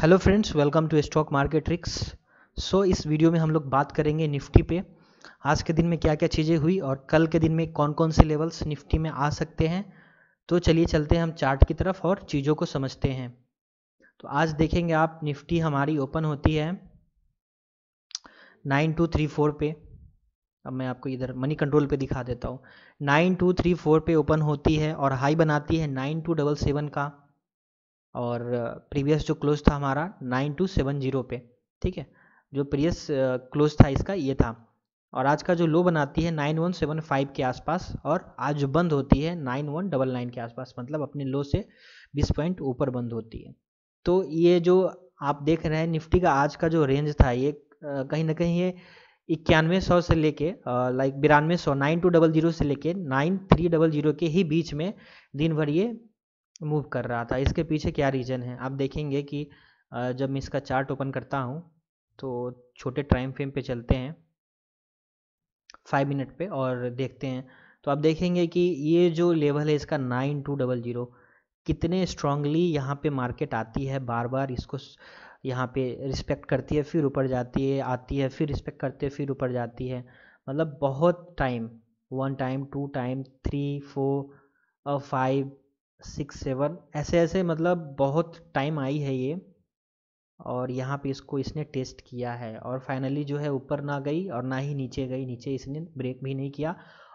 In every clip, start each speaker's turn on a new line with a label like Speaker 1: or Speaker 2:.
Speaker 1: Hello friends welcome to stock market tricks so इस video में हम लोग बात करेंगे निफ्टी पे आज के दिन में क्या क्या चीज़ें हुई और कल के दिन में कौन कौन से लेवल्स निफ्टी में आ सकते हैं तो चलिए चलते हैं हम चार्ट की तरफ और चीज़ों को समझते हैं तो आज देखेंगे आप निफ्टी हमारी ओपन होती है नाइन टू थ्री फोर पे अब मैं आपको इधर मनी कंट्रोल पे दिखा देता हूँ नाइन टू थ्री फोर पे ओपन होती है और हाई बनाती है नाइन टू डबल सेवन का और प्रीवियस जो क्लोज था हमारा नाइन टू सेवन जीरो पे ठीक है जो प्रीवियस क्लोज था इसका ये था और आज का जो लो बनाती है नाइन वन सेवन फाइव के आसपास और आज जो बंद होती है नाइन वन डबल नाइन के आसपास मतलब अपने लो से बीस पॉइंट ऊपर बंद होती है तो ये जो आप देख रहे हैं निफ्टी का आज का जो रेंज था ये कहीं ना कहीं ये इक्यानवे सौ से लेके लाइक बिरानवे सौ नाइन टू डबल जीरो से लेके नाइन थ्री डबल जीरो के ही बीच में दिन भर ये मूव कर रहा था इसके पीछे क्या रीज़न है आप देखेंगे कि जब मैं इसका चार्ट ओपन करता हूँ तो छोटे टाइम फ्रेम पे चलते हैं फाइव मिनट पे और देखते हैं तो आप देखेंगे कि ये जो लेवल है इसका नाइन टू डबल ज़ीरो कितने स्ट्रांगली यहाँ पे मार्केट आती है बार बार इसको यहाँ पे रिस्पेक्ट करती है फिर ऊपर जाती है आती है फिर रिस्पेक्ट करती है, फिर ऊपर जाती है मतलब बहुत time one time two time three four five six seven ऐसे ऐसे मतलब बहुत टाइम आई है ये और यहाँ पे इसको इसने टेस्ट किया है और फाइनली जो है ऊपर ना गई और ना ही नीचे गई नीचे इसने ब्रेक भी नहीं किया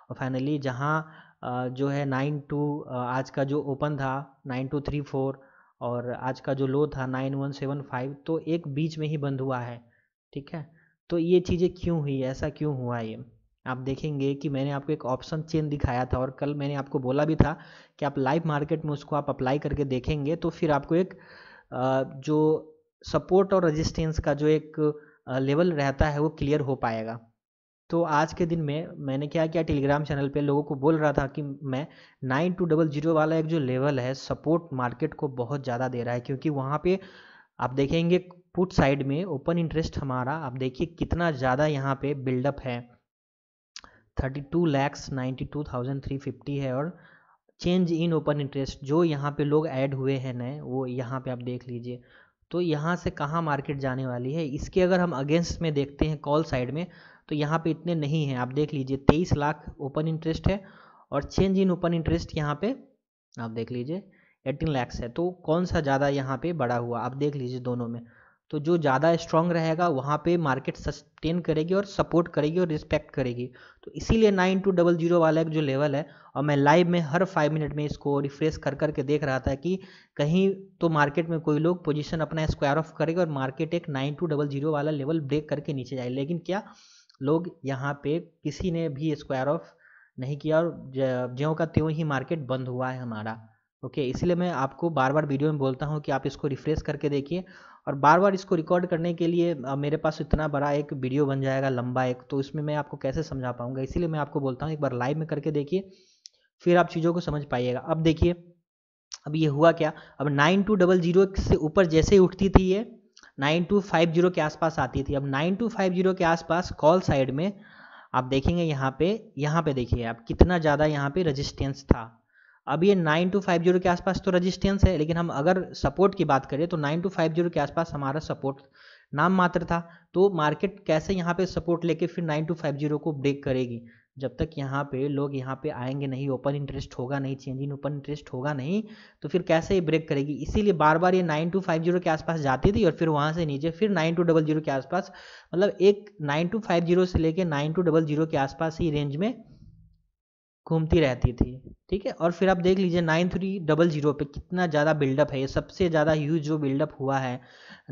Speaker 1: और फाइनली जहाँ जो है नाइन टू आज का जो ओपन था नाइन टू थ्री फोर और आज का जो लो था नाइन वन सेवन फाइव तो एक बीच में ही बंद हुआ है ठीक है तो ये चीज़ें क्यों हुई ऐसा क्यों हुआ ये आप देखेंगे कि मैंने आपको एक ऑप्शन चेन दिखाया था और कल मैंने आपको बोला भी था कि आप लाइव मार्केट में उसको आप अप्लाई करके देखेंगे तो फिर आपको एक जो सपोर्ट और रेजिस्टेंस का जो एक लेवल रहता है वो क्लियर हो पाएगा तो आज के दिन में मैंने क्या किया टेलीग्राम चैनल पे लोगों को बोल रहा था कि मैं नाइन टू डबल जीरो वाला एक जो लेवल है सपोर्ट मार्केट को बहुत ज़्यादा दे रहा है क्योंकि वहाँ पे आप देखेंगे पुट साइड में ओपन इंटरेस्ट हमारा आप देखिए कितना ज़्यादा यहाँ पे बिल्डअप है thirty two lakhs ninety two thousand three fifty है और चेंज इन ओपन इंटरेस्ट जो यहाँ पे लोग ऐड हुए हैं नए वो यहाँ पे आप देख लीजिए तो यहाँ से कहाँ मार्केट जाने वाली है इसके अगर हम अगेंस्ट में देखते हैं कॉल साइड में तो यहाँ पे इतने नहीं हैं आप देख लीजिए तेईस लाख ओपन इंटरेस्ट है और चेंज इन ओपन इंटरेस्ट यहाँ पे आप देख लीजिए एटीन लैक्स है तो कौन सा ज़्यादा यहाँ पे बड़ा हुआ आप देख लीजिए दोनों में तो जो ज़्यादा स्ट्रांग रहेगा वहाँ पे मार्केट सस्टेन करेगी और सपोर्ट करेगी और रिस्पेक्ट करेगी तो इसीलिए नाइन टू डबल जीरो वाला एक जो लेवल है और मैं लाइव में हर फाइव मिनट में इसको रिफ्रेश कर करके देख रहा था कि कहीं तो मार्केट में कोई लोग पोजिशन अपना स्क्वायर ऑफ करेगा और मार्केट एक नाइन टू डबल जीरो वाला लेवल ब्रेक करके नीचे जाए लेकिन क्या लोग यहाँ पे किसी ने भी स्क्वायर ऑफ नहीं किया और ज्यों का त्यों ही मार्केट बंद हुआ है हमारा ओके okay, इसलिए मैं आपको बार बार वीडियो में बोलता हूँ कि आप इसको रिफ्रेश करके देखिए और बार बार इसको रिकॉर्ड करने के लिए मेरे पास इतना बड़ा एक वीडियो बन जाएगा लंबा एक तो इसमें मैं आपको कैसे समझा पाऊंगा इसीलिए मैं आपको बोलता हूँ एक बार लाइव में करके देखिए फिर आप चीज़ों को समझ पाइएगा अब देखिए अब ये हुआ क्या अब नाइन टू डबल जीरो से ऊपर जैसे ही उठती थी ये नाइन टू फाइव जीरो के आसपास आती थी अब नाइन टू फाइव जीरो के आसपास कॉल साइड में आप देखेंगे यहाँ पे यहाँ पे देखिए आप कितना ज़्यादा यहाँ पे रजिस्टेंस था अब ये नाइन टू फाइव जीरो के आसपास तो रजिस्टेंस है लेकिन हम अगर सपोर्ट की बात करें तो नाइन टू फाइव जीरो के आसपास हमारा सपोर्ट नाम मात्र था तो मार्केट कैसे यहाँ पे सपोर्ट लेके फिर नाइन टू फाइव जीरो को ब्रेक करेगी जब तक यहाँ पे लोग यहाँ पे आएंगे नहीं ओपन इंटरेस्ट होगा नहीं चेंज इन ओपन इंटरेस्ट होगा नहीं तो फिर कैसे ये ब्रेक करेगी इसीलिए बार बार ये नाइन टू फाइव जीरो के आसपास जाती थी और फिर वहाँ से नीचे फिर नाइन टू डबल जीरो के आसपास मतलब एक नाइन टू फाइव जीरो से लेके नाइन टू डबल जीरो के आसपास ही रेंज में घूमती रहती थी ठीक है और फिर आप देख लीजिए नाइन थ्री डबल जीरो पर कितना ज़्यादा बिल्डअप है ये सबसे ज़्यादा ह्यूज जो बिल्डअप हुआ है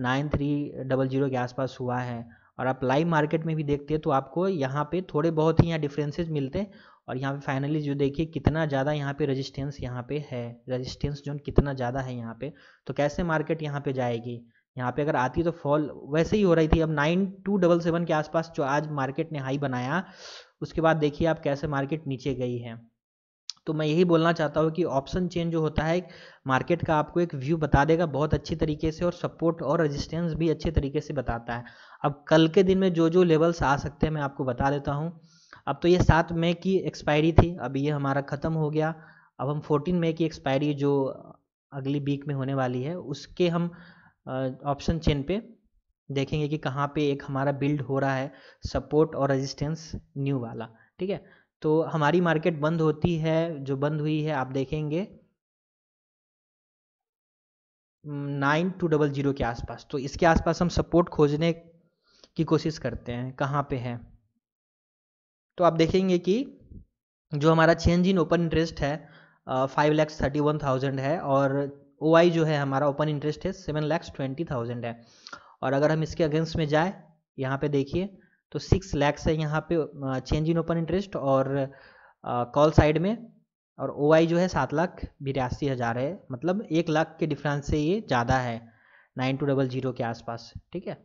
Speaker 1: नाइन थ्री डबल जीरो के आसपास हुआ है और आप लाइव मार्केट में भी देखते हैं तो आपको यहाँ पे थोड़े बहुत ही यहाँ डिफरेंसेस मिलते हैं और यहाँ पे फाइनली जो देखिए कितना ज़्यादा यहाँ पे रेजिस्टेंस यहाँ पे है रेजिस्टेंस जोन कितना ज़्यादा है यहाँ पे तो कैसे मार्केट यहाँ पे जाएगी यहाँ पे अगर आती तो फॉल वैसे ही हो रही थी अब नाइन टू डबल सेवन के आसपास जो आज मार्केट ने हाई बनाया उसके बाद देखिए आप कैसे मार्केट नीचे गई है तो मैं यही बोलना चाहता हूँ कि ऑप्शन चेन जो होता है मार्केट का आपको एक व्यू बता देगा बहुत अच्छी तरीके से और सपोर्ट और रेजिस्टेंस भी अच्छे तरीके से बताता है अब कल के दिन में जो जो लेवल्स आ सकते हैं मैं आपको बता देता हूँ अब तो ये सात मई की एक्सपायरी थी अब ये हमारा ख़त्म हो गया अब हम फोर्टीन मई की एक्सपायरी जो अगली वीक में होने वाली है उसके हम ऑप्शन चेन पे देखेंगे कि कहाँ पे एक हमारा बिल्ड हो रहा है सपोर्ट और रेजिस्टेंस न्यू वाला ठीक है तो हमारी मार्केट बंद होती है जो बंद हुई है आप देखेंगे नाइन टू डबल जीरो के आसपास तो इसके आसपास हम सपोर्ट खोजने की कोशिश करते हैं कहाँ पे है तो आप देखेंगे कि जो हमारा चेंज इन ओपन इंटरेस्ट है five lakhs thirty one thousand है और ओ जो है हमारा ओपन इंटरेस्ट है सेवन लैक्स ट्वेंटी थाउजेंड है और अगर हम इसके अगेंस्ट में जाए यहाँ पे देखिए तो सिक्स लैक्स है यहाँ पे चेंज इन ओपन इंटरेस्ट और कॉल साइड में और ओ जो है सात लाख बिरासी हज़ार है मतलब एक लाख के डिफरेंस से ये ज़्यादा है नाइन टू डबल जीरो के आसपास ठीक है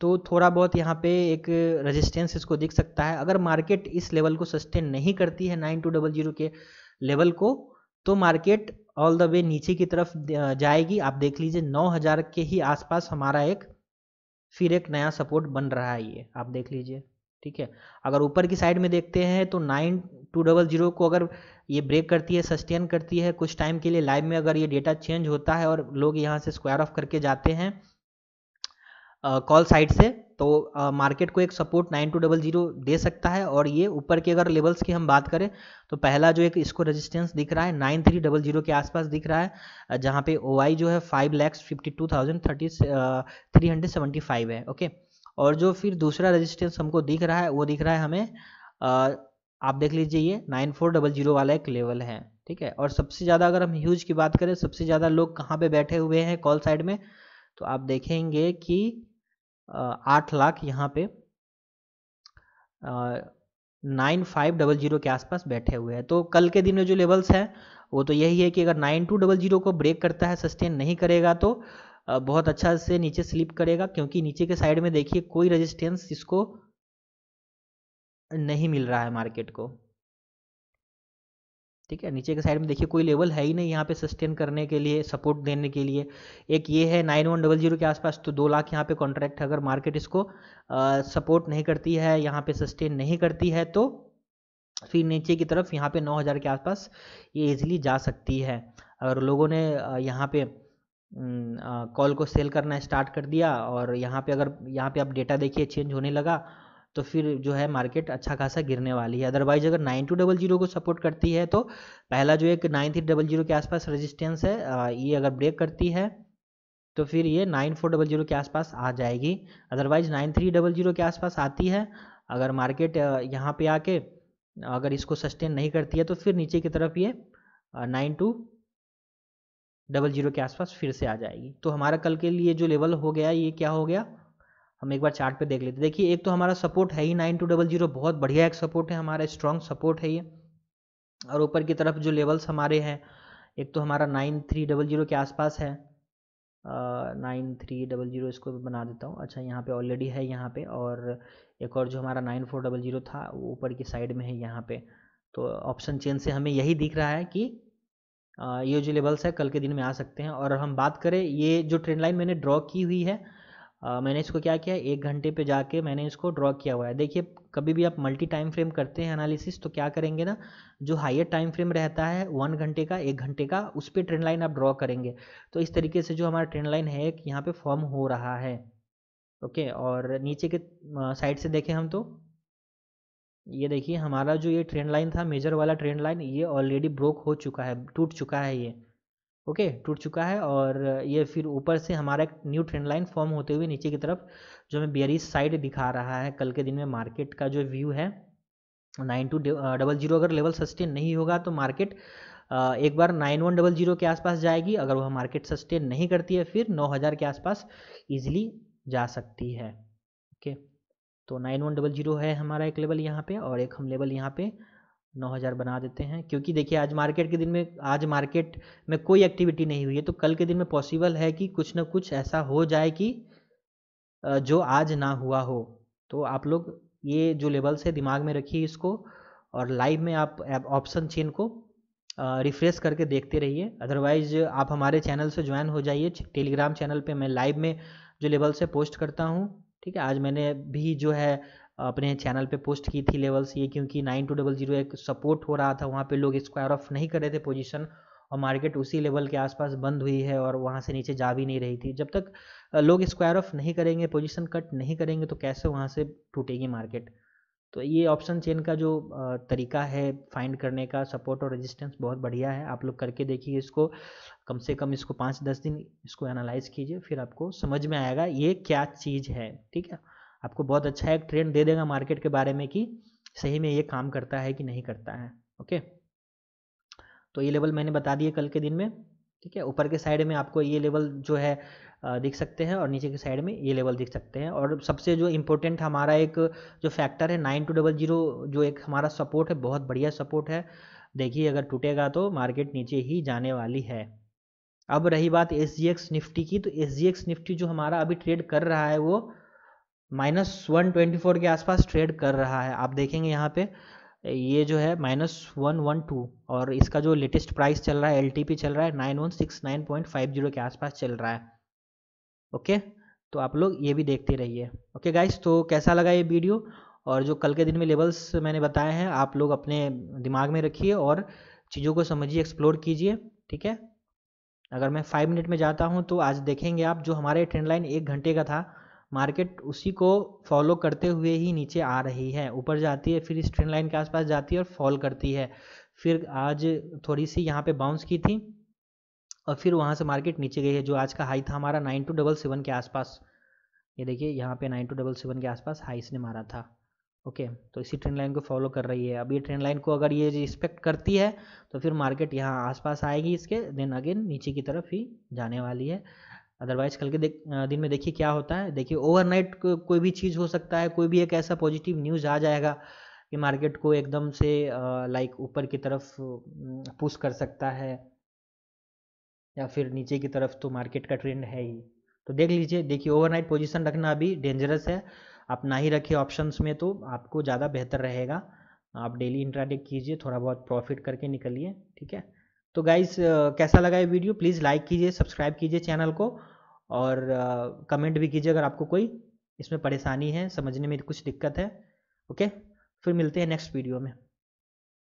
Speaker 1: तो थोड़ा बहुत यहाँ पे एक रेजिस्टेंस इसको दिख सकता है अगर मार्केट इस लेवल को सस्टेन नहीं करती है नाइन टू डबल जीरो के लेवल को तो मार्केट ऑल द वे नीचे की तरफ जाएगी आप देख लीजिए नौ हज़ार के ही आसपास हमारा एक फिर एक नया सपोर्ट बन रहा है ये आप देख लीजिए ठीक है अगर ऊपर की साइड में देखते हैं तो नाइन टू डबल जीरो को अगर ये ब्रेक करती है सस्टेन करती है कुछ टाइम के लिए लाइव में अगर ये डेटा चेंज होता है और लोग यहाँ से स्क्वायर ऑफ करके जाते हैं कॉल साइड से तो मार्केट को एक support nine two double zero दे सकता है और ये ऊपर के अगर लेवल्स की हम बात करें तो पहला जो एक इसको रेजिस्टेंस दिख रहा है नाइन थ्री डबल जीरो के आसपास दिख रहा है जहाँ पे ओआई जो है five lakhs fifty two thousand thirty three hundred seventy five है ओके और जो फिर दूसरा रजिस्टेंस हमको दिख रहा है वो दिख रहा है हमें आ, आप देख लीजिए ये नाइन फोर डबल जीरो वाला एक लेवल है ठीक है और सबसे ज़्यादा अगर हम ह्यूज की बात करें सबसे ज़्यादा लोग कहाँ पर बैठे हुए हैं कॉल साइड में तो आप देखेंगे कि आठ लाख यहाँ पे नाइन फाइव डबल जीरो के आसपास बैठे हुए हैं तो कल के दिन में जो लेवल्स हैं वो तो यही है कि अगर नाइन टू डबल जीरो को ब्रेक करता है सस्टेन नहीं करेगा तो बहुत अच्छा से नीचे स्लिप करेगा क्योंकि नीचे के साइड में देखिए कोई रेजिस्टेंस इसको नहीं मिल रहा है मार्केट को ठीक है नीचे के साइड में देखिए कोई लेवल है ही नहीं यहाँ पे सस्टेन करने के लिए सपोर्ट देने के लिए एक ये है नाइन वन डबल जीरो के आसपास तो दो लाख यहाँ पे कॉन्ट्रैक्ट है अगर मार्केट इसको सपोर्ट नहीं करती है यहाँ पे सस्टेन नहीं करती है तो फिर नीचे की तरफ यहाँ पे नौ हज़ार के आसपास ये इजिली जा सकती है अगर लोगों ने यहाँ पे कॉल को सेल करना स्टार्ट कर दिया और यहाँ पे अगर यहाँ पे आप डेटा देखिए चेंज होने लगा तो फिर जो है मार्केट अच्छा खासा गिरने वाली है अदरवाइज अगर नाइन टू डबल जीरो को सपोर्ट करती है तो पहला जो एक नाइन थ्री डबल जीरो के आसपास रजिस्टेंस है ये अगर ब्रेक करती है तो फिर ये नाइन फोर डबल जीरो के आसपास आ जाएगी otherwise nine three double zero के आसपास आती है अगर मार्केट यहाँ पे आके अगर इसको सस्टेन नहीं करती है तो फिर नीचे की तरफ ये नाइन टू डबल जीरो के आसपास फिर से आ जाएगी तो हमारा कल के लिए जो लेवल हो गया ये क्या हो गया हम एक बार चार्ट पे देख लेते हैं देखिए एक तो हमारा सपोर्ट है ही नाइन टू डबल जीरो बहुत बढ़िया एक सपोर्ट है हमारा स्ट्रॉन्ग सपोर्ट है ये और ऊपर की तरफ जो लेवल्स हमारे हैं एक तो हमारा नाइन थ्री डबल जीरो के आसपास है नाइन थ्री डबल जीरो इसको बना देता हूँ अच्छा यहाँ पे ऑलरेडी है यहाँ पे और एक और जो हमारा नाइन फोर डबल जीरो था वो ऊपर की साइड में है यहाँ पे तो ऑप्शन चेंज से हमें यही दिख रहा है कि ये जो लेवल्स है कल के दिन में आ सकते हैं और हम बात करें ये जो ट्रेंड लाइन मैंने ड्रॉ की हुई है आ, मैंने इसको क्या किया एक घंटे पे जाके मैंने इसको ड्रॉ किया हुआ है देखिए कभी भी आप मल्टी टाइम फ्रेम करते हैं एनालिसिस तो क्या करेंगे ना जो हाइयर टाइम फ्रेम रहता है वन घंटे का एक घंटे का उस पर ट्रेंड लाइन आप ड्रॉ करेंगे तो इस तरीके से जो हमारा ट्रेंड लाइन है एक यहाँ पर फॉर्म हो रहा है ओके और नीचे के साइड से देखें हम तो ये देखिए हमारा जो ये ट्रेंड लाइन था मेजर वाला ट्रेंड लाइन ये ऑलरेडी ब्रोक हो चुका है टूट चुका है ये ओके टूट चुका है और ये फिर ऊपर से हमारा एक न्यू ट्रेंड लाइन फॉर्म होते हुए नीचे की तरफ जो हमें बियरी साइड दिखा रहा है कल के दिन में मार्केट का जो व्यू है नाइन टू डबल जीरो अगर लेवल सस्टेन नहीं होगा तो मार्केट एक बार नाइन वन डबल जीरो के आसपास जाएगी अगर वह मार्केट सस्टेन नहीं करती है फिर नौ हज़ार के आसपास ईजिली जा सकती है ओके okay. तो नाइन वन डबल जीरो है हमारा एक लेवल यहाँ पे और एक हम लेवल यहाँ पे नौ हज़ार बना देते हैं क्योंकि देखिए आज मार्केट के दिन में आज मार्केट में कोई एक्टिविटी नहीं हुई है तो कल के दिन में पॉसिबल है कि कुछ ना कुछ ऐसा हो जाए कि जो आज ना हुआ हो तो आप लोग ये जो लेवल्स है दिमाग में रखिए इसको और लाइव में आप ऑप्शन चेन को रिफ्रेश करके देखते रहिए अदरवाइज आप हमारे चैनल से ज्वाइन हो जाइए टेलीग्राम चैनल पर मैं लाइव में जो लेवल से पोस्ट करता हूँ ठीक है आज मैंने भी जो है अपने चैनल पे पोस्ट की थी लेवल्स ये क्योंकि नाइन टू डबल जीरो एक सपोर्ट हो रहा था वहाँ पे लोग स्क्वायर ऑफ नहीं कर रहे थे पोजीशन और मार्केट उसी लेवल के आसपास बंद हुई है और वहाँ से नीचे जा भी नहीं रही थी जब तक लोग स्क्वायर ऑफ नहीं करेंगे पोजिशन कट नहीं करेंगे तो कैसे वहाँ से टूटेगी मार्केट तो ये ऑप्शन चेन का जो तरीका है फाइंड करने का सपोर्ट और रेजिस्टेंस बहुत बढ़िया है आप लोग करके देखिए इसको कम से कम इसको पाँच दस दिन इसको एनालाइज कीजिए फिर आपको समझ में आएगा ये क्या चीज़ है ठीक है आपको बहुत अच्छा एक ट्रेंड दे देगा मार्केट के बारे में कि सही में ये काम करता है कि नहीं करता है ओके तो ये लेवल मैंने बता दिए कल के दिन में ठीक है ऊपर के साइड में आपको ये लेवल जो है दिख सकते हैं और नीचे के साइड में ये लेवल दिख सकते हैं और सबसे जो इम्पोर्टेंट हमारा एक जो फैक्टर है नाइन टू डबल जीरो जो एक हमारा सपोर्ट है बहुत बढ़िया सपोर्ट है देखिए अगर टूटेगा तो मार्केट नीचे ही जाने वाली है अब रही बात एस निफ्टी की तो एस निफ्टी जो हमारा अभी ट्रेड कर रहा है वो माइनस वन ट्वेंटी फोर के आसपास ट्रेड कर रहा है आप देखेंगे यहाँ पे ये जो है माइनस वन वन टू और इसका जो लेटेस्ट प्राइस चल रहा है एल चल रहा है nine one six nine point five zero के आसपास चल रहा है ओके तो आप लोग ये भी देखते रहिए ओके गाइस तो कैसा लगा ये वीडियो और जो कल के दिन में लेवल्स मैंने बताए हैं आप लोग अपने दिमाग में रखिए और चीज़ों को समझिए एक्सप्लोर कीजिए ठीक है अगर मैं फाइव मिनट में जाता हूँ तो आज देखेंगे आप जो हमारे ट्रेंड लाइन एक घंटे का था मार्केट उसी को फॉलो करते हुए ही नीचे आ रही है ऊपर जाती है फिर इस ट्रेंड लाइन के आसपास जाती है और फॉल करती है फिर आज थोड़ी सी यहाँ पे बाउंस की थी और फिर वहाँ से मार्केट नीचे गई है जो आज का हाई था हमारा नाइन टू डबल सेवन के आसपास ये देखिए यहाँ पे नाइन टू डबल सेवन के आसपास हाई इसने मारा था ओके तो इसी ट्रेंड लाइन को फॉलो कर रही है अब ये ट्रेंड लाइन को अगर ये रिस्पेक्ट करती है तो फिर मार्केट यहाँ आसपास आएगी इसके देन अगेन नीचे की तरफ ही जाने वाली है अदरवाइज कल के दिन में देखिए क्या होता है देखिए ओवरनाइट को, कोई भी चीज़ हो सकता है कोई भी एक ऐसा पॉजिटिव न्यूज़ आ जाएगा कि मार्केट को एकदम से लाइक ऊपर की तरफ पुश कर सकता है या फिर नीचे की तरफ तो मार्केट का ट्रेंड है ही तो देख लीजिए देखिए ओवरनाइट पोजीशन रखना अभी डेंजरस है आप ना ही रखें ऑप्शंस में तो आपको ज़्यादा बेहतर रहेगा आप डेली इंट्राडे कीजिए थोड़ा बहुत प्रॉफिट करके निकलिए ठीक है तो गाइज कैसा लगा ये वीडियो प्लीज़ लाइक कीजिए सब्सक्राइब कीजिए चैनल को और कमेंट भी कीजिए अगर आपको कोई इसमें परेशानी है समझने में कुछ दिक्कत है ओके फिर मिलते हैं नेक्स्ट वीडियो में